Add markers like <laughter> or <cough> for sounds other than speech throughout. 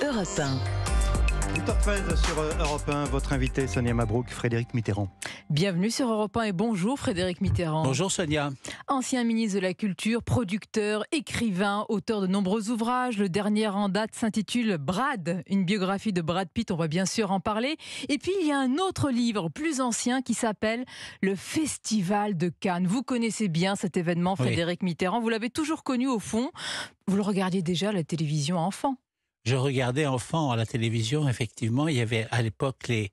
Europe sur euh, Europe 1, votre invité Sonia Mabrouk, Frédéric Mitterrand. Bienvenue sur Europe 1 et bonjour Frédéric Mitterrand. Bonjour Sonia. Ancien ministre de la Culture, producteur, écrivain, auteur de nombreux ouvrages. Le dernier en date s'intitule Brad, une biographie de Brad Pitt, on va bien sûr en parler. Et puis il y a un autre livre plus ancien qui s'appelle Le Festival de Cannes. Vous connaissez bien cet événement Frédéric Mitterrand, vous l'avez toujours connu au fond. Vous le regardiez déjà à la télévision enfant je regardais enfant à la télévision, effectivement, il y avait à l'époque les,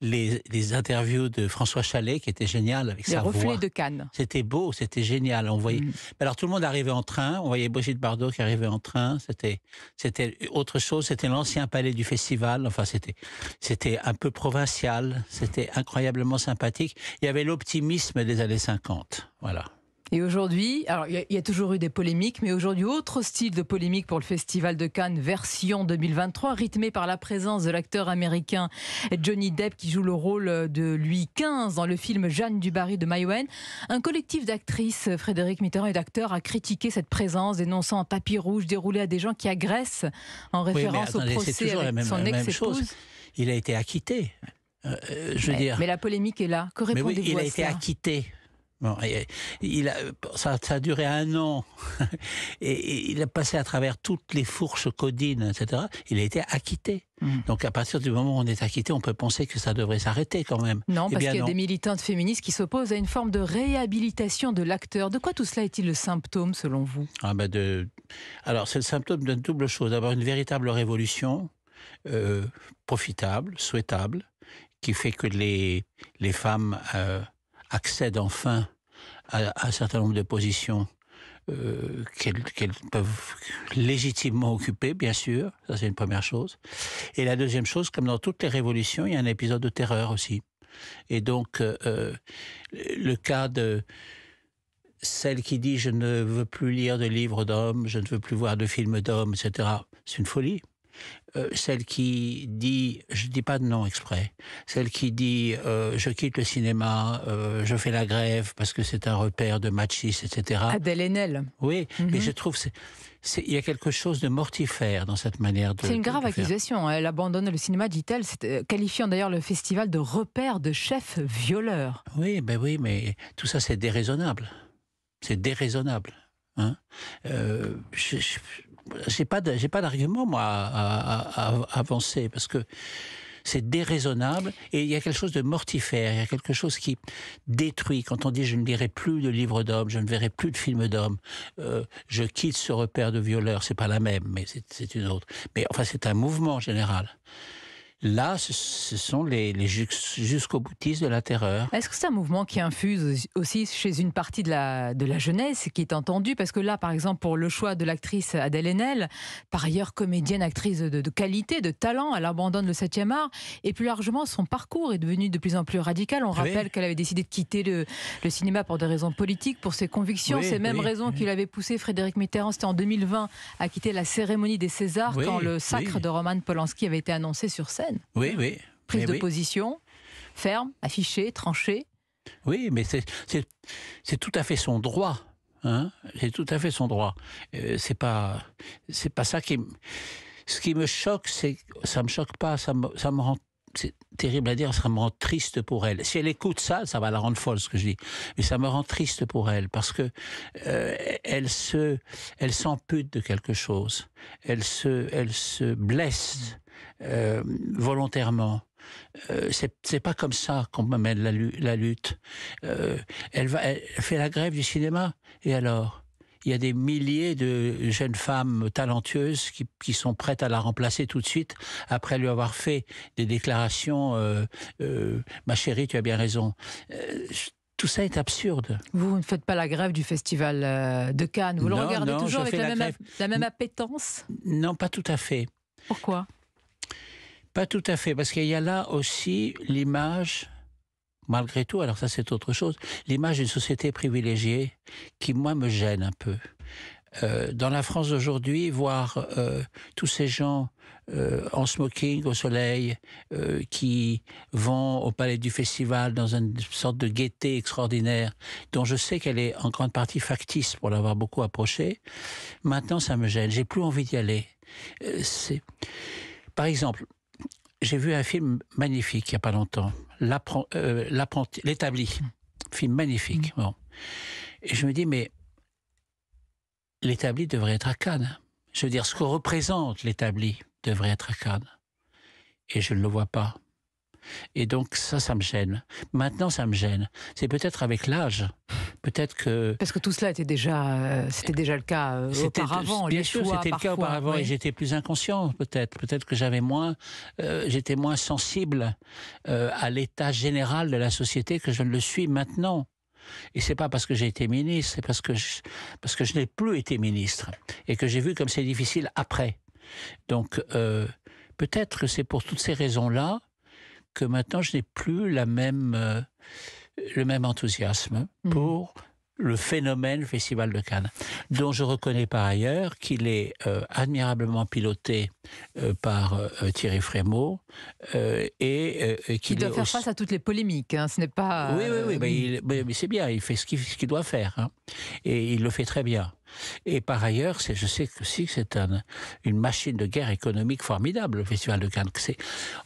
les, interviews de François Chalet qui étaient géniales avec les sa reflets de Cannes. C'était beau, c'était génial. On voyait. Mm. Alors tout le monde arrivait en train. On voyait Brigitte Bardot qui arrivait en train. C'était autre chose. C'était l'ancien palais du festival. Enfin, c'était c'était un peu provincial. C'était incroyablement sympathique. Il y avait l'optimisme des années 50. Voilà. Et aujourd'hui, alors il y, a toujours eu des polémiques, mais aujourd'hui, autre style de polémique pour le Festival de Cannes version 2023, rythmé par la présence de l'acteur américain Johnny Depp qui joue le rôle de Louis XV dans le film Jeanne du Barry de Maïwen. Un collectif d'actrices, Frédéric Mitterrand et d'acteurs, a critiqué cette présence, dénonçant un tapis rouge déroulé à des gens qui agressent en référence au procès avec la même, son ex-épouse. Il a été acquitté. Euh, euh, je veux dire. mais la polémique est là. Que répondez-vous Il a été acquitté. Bon, il a, euh, ça, a duré un an. <laughs> et, il a passé à travers toutes les fourches codines, etc. Il a été acquitté. Mm. Donc à partir du moment où on est acquitté, on peut penser que ça devrait s'arrêter quand même. Non, eh parce qu'il y a des militantes féministes qui s'opposent à une forme de réhabilitation de l'acteur. De quoi tout cela est-il le symptôme selon vous ah ben de... Alors c'est le symptôme d'une double chose. D'abord une véritable révolution euh, profitable, souhaitable, qui fait que les, les femmes... Euh, accèdent enfin à, un certain nombre de positions euh, qu'elles peuvent légitimement occuper, bien sûr. Ça, c'est une première chose. Et la deuxième chose, comme dans toutes les révolutions, il y a un épisode de terreur aussi. Et donc, euh, euh, le cas de celle qui dit je ne veux plus lire de livres d'hommes, je ne veux plus voir de films d'hommes, etc., c'est une folie. Euh, celle qui dit, je dis pas de nom exprès, celle qui dit euh, je quitte le cinéma, euh, je fais la grève parce que c'est un repère de machis, etc. Adèle Haenel. Oui, mhm. mais je trouve il y a quelque chose de mortifère dans cette manière de. C'est une grave accusation. Hein. Elle abandonne le cinéma, dit-elle, qualifiant d'ailleurs le festival de repère de chefs violeurs. Oui, ben oui, mais tout ça c'est déraisonnable. C'est déraisonnable. Hein. je j'ai pas j'ai pas d'argument moi à, avancer parce que c'est déraisonnable et il y a quelque chose de mortifère, il y a quelque chose qui détruit. Quand on dit je ne lirai plus de livres d'hommes, je ne verrai plus de films d'hommes, euh, je quitte ce repère de violeurs, c'est pas la même, mais c'est une autre. Mais enfin, c'est un mouvement général. Là, ce, sont les, les jusqu'au boutistes de la terreur. Est-ce que c'est un mouvement qui infuse aussi chez une partie de la, de la jeunesse qui est entendue Parce que là, par exemple, pour le choix de l'actrice Adèle Haenel, par ailleurs comédienne, actrice de, qualité, de talent, elle abandonne le 7e art. Et plus largement, son parcours est devenu de plus en plus radical. On rappelle qu'elle avait décidé de quitter le, le, cinéma pour des raisons politiques, pour ses convictions, ces mêmes raisons qui l'avaient poussé Frédéric Mitterrand, c'était en 2020, à quitter la cérémonie des Césars quand le sacre de Roman Polanski avait été annoncé sur scène. Oui, oui. Prise eh de position, ferme, affichée, tranchée. Oui, mais c'est tout à fait son droit. c'est tout à fait son droit. Hein. Euh, c'est pas, c'est pas ça qui. Ce qui me choque, c'est ça me choque pas, ça me, ça rend c'est terrible à dire, ça me rend triste pour elle. Si elle écoute ça, ça va la rendre folle, ce que je dis. Mais ça me rend triste pour elle parce que euh, elle se, elle s'ampute de quelque chose. Elle se, elle se blesse euh, volontairement. Euh, c'est pas comme ça qu'on mène la, lutte. Euh, elle, va, fait la grève du cinéma, et alors il y a des milliers de jeunes femmes talentueuses qui, sont prêtes à la remplacer tout de suite après lui avoir fait des déclarations Ma chérie, tu as bien raison tout ça est absurde. Vous ne faites pas la grève du festival de Cannes. Vous le regardez toujours avec la, même la même appétence Non, pas tout à fait. Pourquoi pas tout à fait, parce qu'il y a là aussi l'image, malgré tout, alors ça c'est autre chose, l'image d'une société privilégiée qui, moi, me gêne un peu. Euh, dans la France d'aujourd'hui, voir euh, tous ces gens euh, en smoking au soleil qui vont au palais du festival dans une sorte de gaieté extraordinaire, dont je sais qu'elle est en grande partie factice pour l'avoir beaucoup approchée, maintenant ça me gêne. J'ai plus envie d'y aller. c'est par exemple, j'ai vu un film magnifique il n'y a pas longtemps, euh, L'apprenti, L'établi. Film magnifique. Mm. Bon. Et je me dis, mais l'établi devrait être à Cannes. Je veux dire, ce que représente l'établi devrait être à Cannes. Et je ne le vois pas. Et donc ça, ça me gêne. Maintenant, ça me gêne. C'est peut-être avec l'âge peut-être que parce que tout cela était déjà, euh, c'était déjà le cas euh, auparavant. Bien sûr, c'était le cas auparavant et j'étais plus inconscient, peut-être. Peut-être que j'avais moins, euh, j'étais moins sensible à l'état général de la société que je ne le suis maintenant. Et c'est pas parce que j'ai été ministre, c'est parce que parce que je n'ai plus été ministre et que j'ai vu comme c'est difficile après. Donc peut-être que c'est pour toutes ces raisons-là que maintenant je n'ai plus la même le même enthousiasme mmh. pour le phénomène Festival de Cannes, dont je reconnais par ailleurs qu'il est euh, admirablement piloté euh, par euh, Thierry Frémaux et qu'il doit faire face à toutes les polémiques. Hein. ce n'est pas. Oui, oui, oui, mais, c'est bien. Il fait ce qu'il doit faire hein. et il le fait très bien. Et par ailleurs, je sais que si c'est une machine de guerre économique formidable, le Festival de Cannes.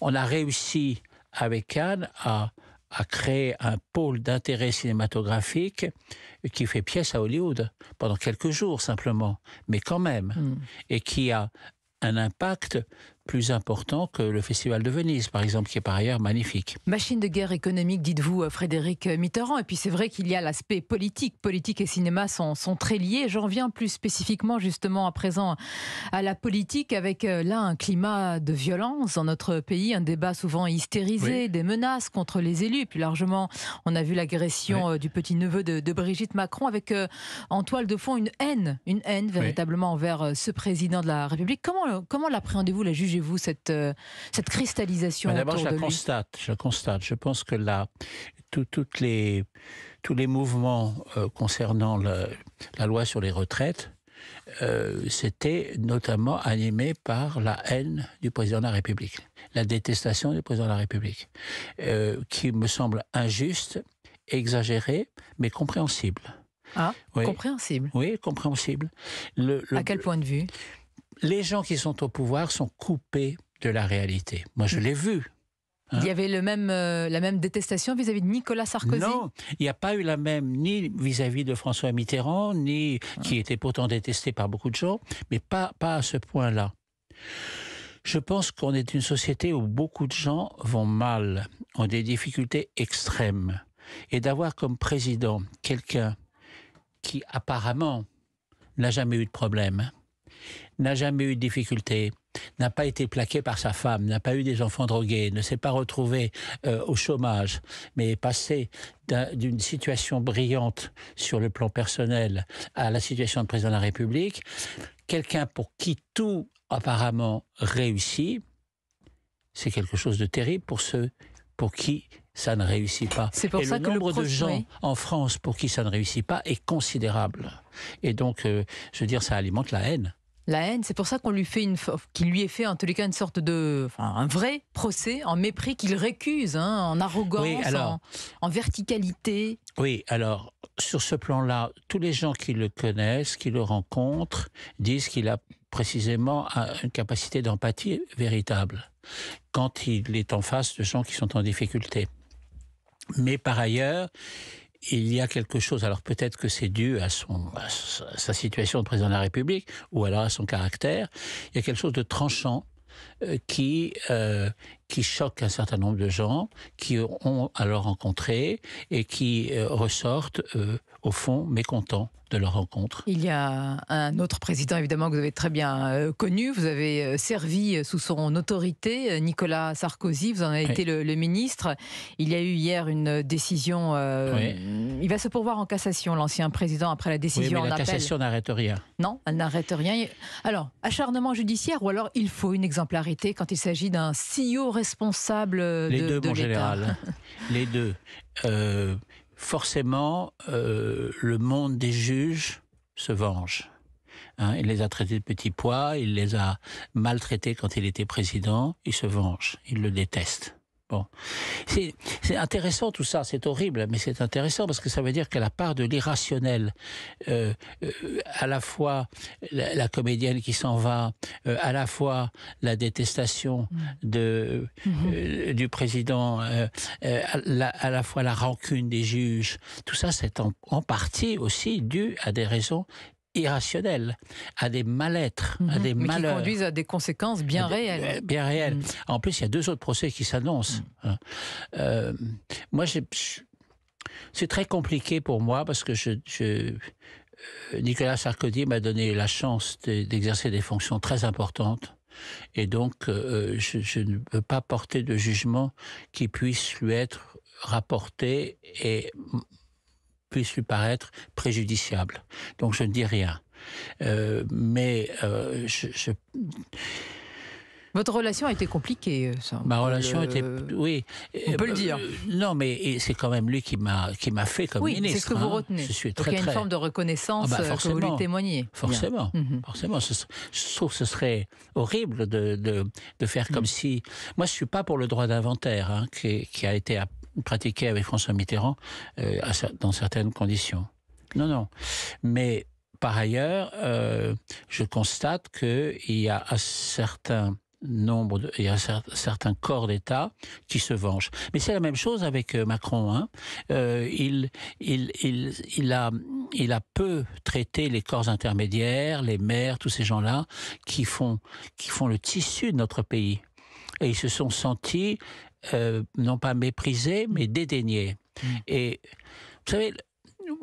On a réussi avec Cannes à a créé un pôle d'intérêt cinématographique qui fait pièce à Hollywood pendant quelques jours simplement, mais quand même, hmm. et qui a un impact plus important que le Festival de Venise, par exemple, qui est par ailleurs magnifique. Machine de guerre économique, dites-vous, euh, Frédéric Mitterrand. Et puis c'est vrai qu'il y a l'aspect politique. Politique et cinéma sont, sont très liés. J'en viens plus spécifiquement, justement, à présent, à la politique, avec euh, là un climat de violence dans notre pays, un débat souvent hystérisé, des menaces contre les élus. Plus largement, on a vu l'agression euh, du petit-neveu de, Brigitte Macron, avec en toile de fond une haine, une haine véritablement envers ce président de la République. Comment, comment l'appréhendez-vous, la juge vous cette, euh, cette cristallisation bah, D'abord, je constate. Je constate. Je pense que là, toutes les, tous les mouvements euh, concernant la loi sur les retraites, euh, c'était notamment animé par la haine du président de la République, la détestation du président de la République, qui me semble injuste, exagérée, mais compréhensible. Ah, compréhensible. Oui, compréhensible. à quel point de vue les gens qui sont au pouvoir sont coupés de la réalité. Moi, je mm. l'ai vu. Hein. Il y avait le même, euh, la même détestation vis-à-vis de Nicolas Sarkozy Non, il n'y a pas eu la même, ni vis-à-vis de François Mitterrand, ni ah. qui était pourtant détesté par beaucoup de gens, mais pas à ce point-là. Je pense qu'on est une société où beaucoup de gens vont mal, ont des difficultés extrêmes. Et d'avoir comme président quelqu'un qui apparemment n'a jamais eu de problème, n'a jamais eu de difficultés n'a pas été plaqué par sa femme, n'a pas eu des enfants drogués, ne s'est pas retrouvé euh, au chômage, mais est passé d'une situation brillante sur le plan personnel à la situation de président de la République, quelqu'un pour qui tout apparemment réussit, c'est quelque chose de terrible pour ceux pour qui ça ne réussit pas. C'est pour ça le que nombre le nombre de gens en France pour qui ça ne réussit pas est considérable. Et donc, euh, je veux dire, ça alimente la haine la haine. C'est pour ça qu'on lui fait une, qu'il lui est fait en tous les cas une sorte de, un vrai procès en mépris qu'il récuse, hein, en arrogance, en, verticalité. Oui, alors sur ce plan-là, tous les gens qui le connaissent, qui le rencontrent, disent qu'il a précisément une capacité d'empathie véritable quand il est en face de gens qui sont en difficulté. Mais par ailleurs, il y a quelque chose, alors peut-être que c'est dû à, son, sa situation de président de la République ou alors à son caractère, il y a quelque chose de tranchant euh, qui, euh, qui choquent un certain nombre de gens qui ont à rencontré rencontrer et qui euh, ressortent, au fond, mécontents de leur rencontre. Il y a un autre président, évidemment, que vous avez très bien connu. Vous avez servi sous son autorité, Nicolas Sarkozy. Vous en avez été le, ministre. Il y a eu hier une décision. Il va se pourvoir en cassation, l'ancien président, après la décision mais la cassation n'arrête rien. Non, elle n'arrête rien. Alors, acharnement judiciaire ou alors il faut une exemplarité quand il s'agit d'un CEO responsable euh, Les de, deux, général. <laughs> Les deux. Euh, forcément, euh, le monde des juges se venge. Hein. il les a traités de petits pois, il les a maltraités quand il était président, il se venge, il le déteste. C'est intéressant tout ça, c'est horrible, mais c'est intéressant parce que ça veut dire que la part de l'irrationnel, euh, euh, à la fois la, comédienne qui s'en va, euh, à la fois la détestation mmh. de, mmh. du président, à la, fois la rancune des juges, tout ça c'est en partie aussi dû à des raisons irrationnel, à des mal-êtres, mhm. des Qui conduisent à des conséquences bien réelles. Bien réelles. Mhm. En plus, il y a deux autres procès qui s'annoncent. Mhm. Hein. Euh, moi, c'est très compliqué pour moi parce que euh, Nicolas Sarkozy m'a donné la chance d'exercer des fonctions très importantes. Et donc, euh, je, ne peux pas porter de jugement qui puisse lui être rapporté et puisse lui paraître préjudiciable. Donc je ne dis rien. Euh, mais euh, je, votre relation a été compliquée. Euh, ça, Ma relation était, euh, oui. On peut le euh, dire. Non, mais c'est quand même lui qui m'a qui m'a fait comme ministre. c'est ce que vous hein. retenez. Je Donc, il y a une forme de reconnaissance ah bah, que vous lui témoignez. Forcément, mhm. forcément. Je trouve que ce serait horrible de, de, de faire comme mhm. si. Moi, je suis pas pour le droit d'inventaire hein, qui, a été pratiqué avec François Mitterrand dans certaines conditions. Non, non. Mais par ailleurs, je constate qu'il y a un certain nombre de, il y a certains corps d'État qui se vengent. Mais c'est la même chose avec euh, Macron. Hein. Euh, il, il, a, il a peu traité les corps intermédiaires, les maires, tous ces gens-là qui font, qui font le tissu de notre pays. Et ils se sont sentis euh, non pas méprisés, mais dédaignés. Mm. Et vous savez,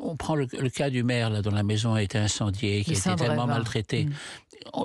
on prend le, cas du maire là, dont la maison a été incendiée, qui a été tellement maltraité. Mm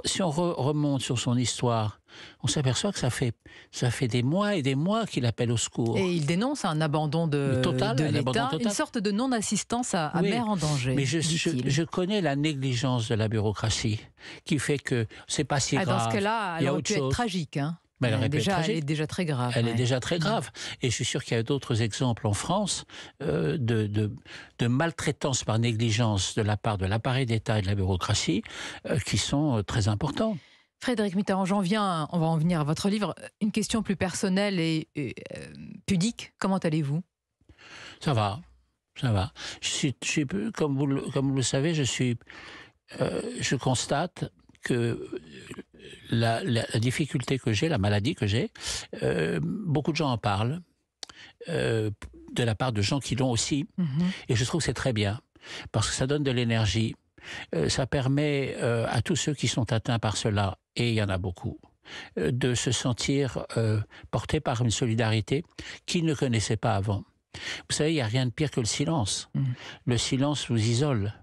si on remonte sur son histoire, on s'aperçoit que ça fait, ça fait des mois et des mois qu'il appelle au secours. Et il dénonce un abandon de, total, l'État, une sorte de non-assistance à, mère en danger. Mais je, connais la négligence de la bureaucratie qui fait que c'est pas si grave. Ah, dans ce cas-là, elle aurait pu être tragique. Hein. Mais elle, est déjà très grave. Elle est déjà très mm. grave. Et je suis sûr qu'il y a d'autres exemples en France euh, de, de, maltraitance par négligence de la part de l'appareil d'État et de la bureaucratie euh, qui sont euh, très importants. Frédéric Mitterrand, vient, on va en venir à votre livre. Une question plus personnelle et, pudique. Comment allez-vous Ça va, ça va. comme, vous le, comme vous le savez, je suis, je constate que la, difficulté que j'ai, la maladie que j'ai, euh, beaucoup de gens en parlent, euh, de la part de gens qui l'ont aussi, mhm. et je trouve que c'est très bien, parce que ça donne de l'énergie, euh, ça permet à tous ceux qui sont atteints par cela, et il y en a beaucoup, de se sentir portés par une solidarité qu'ils ne connaissaient pas avant. Vous savez, il n'y a rien de pire que le silence. Mhm. Le silence vous isole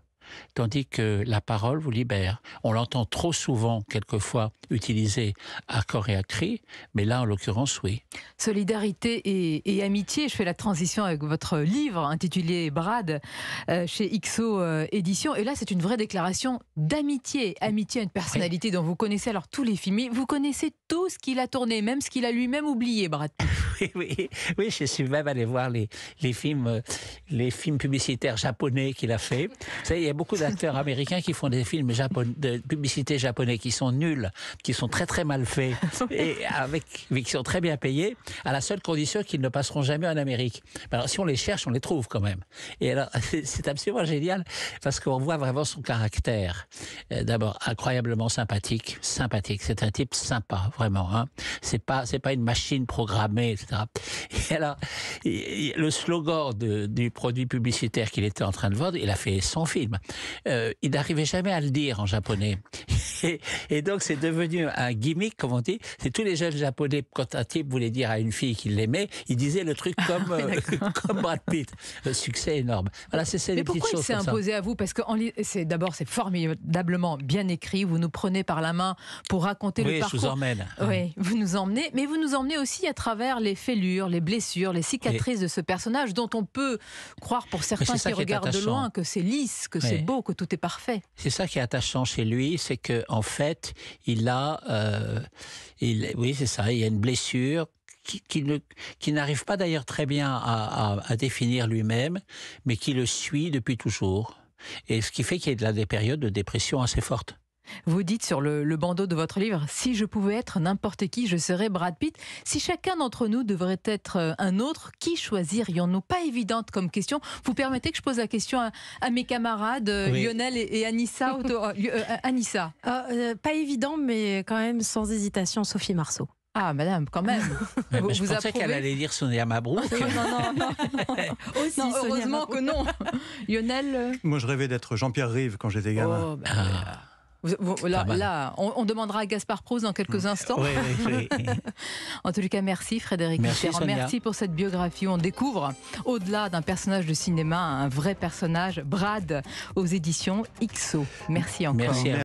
tandis que la parole vous libère. On l'entend trop souvent, quelquefois, utilisé à corps et à cri, mais là, en l'occurrence, oui. Solidarité et, amitié, je fais la transition avec votre livre intitulé Brad euh, chez Ixo euh, Éditions Édition. Et là, c'est une vraie déclaration d'amitié. Amitié à une personnalité dont vous connaissez alors tous les films, vous connaissez tout ce qu'il a tourné, même ce qu'il a lui-même oublié, Brad. <laughs> oui, oui, je suis même allé voir les, films, euh, les films publicitaires japonais qu'il a fait. Vous savez, y a beaucoup d'acteurs américains qui font des films de publicité japonais qui sont nuls, qui sont très très mal faits <laughs> et avec, mais qui sont très bien payés, à la seule condition qu'ils ne passeront jamais en Amérique. Alors si on les cherche, on les trouve quand même. Et alors <laughs> c'est absolument génial parce qu'on voit vraiment son caractère. Euh, d'abord incroyablement sympathique, sympathique. C'est un type sympa vraiment. Hein. C'est pas c'est pas une machine programmée, etc. Et alors le slogan du produit publicitaire qu'il était en train de vendre, il a fait son film. Euh, il n'arrivait jamais à le dire en japonais. <laughs> Et, donc c'est devenu un gimmick, comme on dit. C'est tous les jeunes japonais, quand un type voulait dire à une fille qu'il l'aimait, il disait le truc <laughs> comme, ah euh, <laughs> comme Brad Pitt. succès énorme. Voilà, c'est Mais pourquoi il s'est imposé à vous Parce que c'est d'abord c'est formidablement bien écrit. Vous nous prenez par la main pour raconter le parcours. Je vous emmène. Oui, vous nous emmenez, mais vous nous emmenez aussi à travers les fêlures, les blessures, les cicatrices de ce personnage dont on peut croire pour certains qui, regardent de loin que c'est lisse, que c'est c'est beau, que tout est parfait. C'est ça qui est attachant chez lui, c'est que en fait, il a, euh, oui, c'est ça, il y a une blessure qui, n'arrive pas d'ailleurs très bien à, définir lui-même, mais qui le suit depuis toujours. Et ce qui fait qu'il y a des périodes de dépression assez fortes. Vous dites sur le, bandeau de votre livre Si je pouvais être n'importe qui, je serais Brad Pitt. Si chacun d'entre nous devrait être euh, un autre, qui choisirions-nous Pas évidente comme question. Vous permettez que je pose la question à, mes camarades euh, Lionel et, Anissa, <laughs> euh, Anissa. Ah, pas évident, mais quand même sans hésitation, Sophie Marceau. Ah, madame, quand même. <laughs> vous, je pensais qu'elle allait lire Sonia Mabrouk. non, non, non. <laughs> Aussi, heureusement que non. Lionel Moi, je rêvais d'être Jean-Pierre Rive quand j'étais gamin. Oh, bah, ah. Là, on, demandera à Gaspard prose dans quelques mm. instants. <laughs> en tout cas, merci Frédéric merci, merci pour cette biographie. Où on découvre, au-delà d'un personnage de cinéma, un vrai personnage, Brad, aux éditions XO. Merci encore. Merci